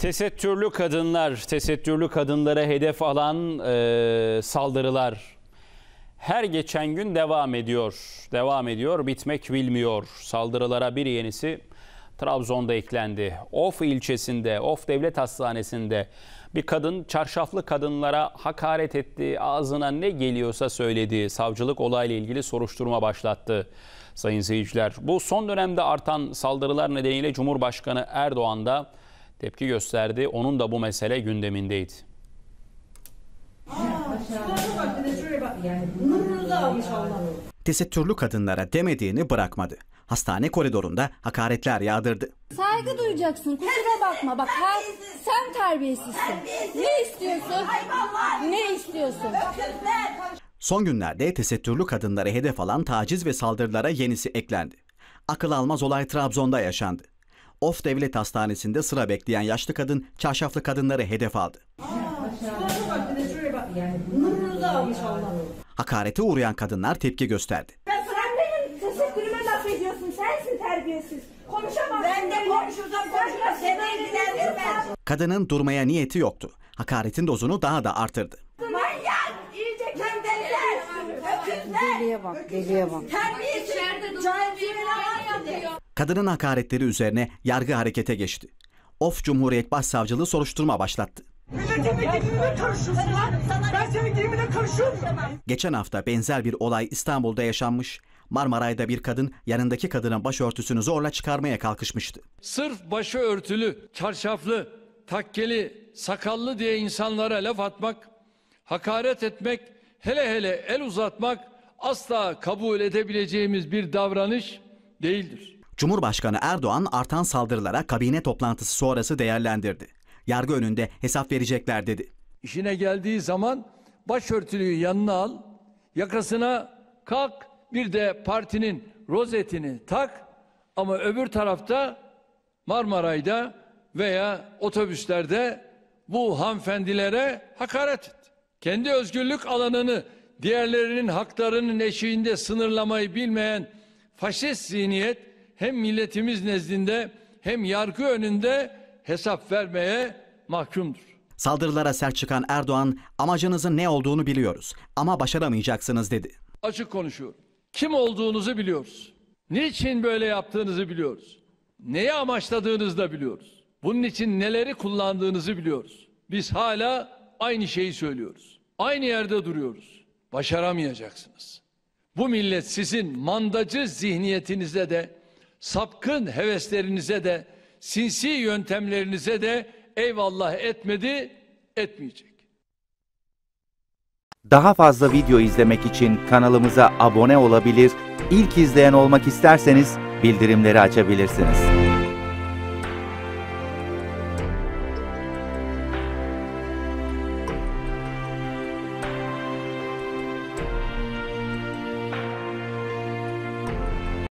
Tesettürlü kadınlar, tesettürlü kadınlara hedef alan e, saldırılar her geçen gün devam ediyor. Devam ediyor, bitmek bilmiyor. Saldırılara bir yenisi Trabzon'da eklendi. Of ilçesinde, Of Devlet Hastanesi'nde bir kadın çarşaflı kadınlara hakaret etti. Ağzına ne geliyorsa söyledi. Savcılık olayla ilgili soruşturma başlattı sayın seyirciler. Bu son dönemde artan saldırılar nedeniyle Cumhurbaşkanı Erdoğan da tepki gösterdi. Onun da bu mesele gündemindeydi. Tesettürlü kadınlara demediğini bırakmadı. Hastane koridorunda hakaretler yağdırdı. Saygı duyacaksın kusura bakma bak her, sen terbiyesizsin. Ne istiyorsun? Ne istiyorsun? Son günlerde tesettürlü kadınlara hedef alan taciz ve saldırılara yenisi eklendi. Akıl almaz olay Trabzon'da yaşandı. Of Devlet Hastanesi'nde sıra bekleyen yaşlı kadın çarşaflı kadınları hedef aldı. Hakarete uğrayan kadınlar tepki gösterdi. Kadının durmaya niyeti yoktu. Hakaretin dozunu daha da artırdı. Deliye bak, deliye bak. Terbiyesiz. Cahil Kadının hakaretleri üzerine yargı harekete geçti. Of Cumhuriyet Başsavcılığı soruşturma başlattı. Geçen hafta benzer bir olay İstanbul'da yaşanmış. Marmaray'da bir kadın yanındaki kadının başörtüsünü zorla çıkarmaya kalkışmıştı. Sırf başı örtülü, çarşaflı, takkeli, sakallı diye insanlara laf atmak, hakaret etmek, hele hele el uzatmak asla kabul edebileceğimiz bir davranış değildir. Cumhurbaşkanı Erdoğan artan saldırılara kabine toplantısı sonrası değerlendirdi. Yargı önünde hesap verecekler dedi. İşine geldiği zaman başörtülüyü yanına al, yakasına kalk, bir de partinin rozetini tak ama öbür tarafta Marmaray'da veya otobüslerde bu hanfendilere hakaret et. Kendi özgürlük alanını diğerlerinin haklarının eşiğinde sınırlamayı bilmeyen faşist zihniyet hem milletimiz nezdinde hem yargı önünde hesap vermeye mahkumdur. Saldırılara sert çıkan Erdoğan amacınızın ne olduğunu biliyoruz ama başaramayacaksınız dedi. Açık konuşuyorum. Kim olduğunuzu biliyoruz. Niçin böyle yaptığınızı biliyoruz. Neyi amaçladığınızı da biliyoruz. Bunun için neleri kullandığınızı biliyoruz. Biz hala aynı şeyi söylüyoruz. Aynı yerde duruyoruz başaramayacaksınız. Bu millet sizin mandacı zihniyetinize de, sapkın heveslerinize de, sinsi yöntemlerinize de eyvallah etmedi, etmeyecek. Daha fazla video izlemek için kanalımıza abone olabilir, ilk izleyen olmak isterseniz bildirimleri açabilirsiniz.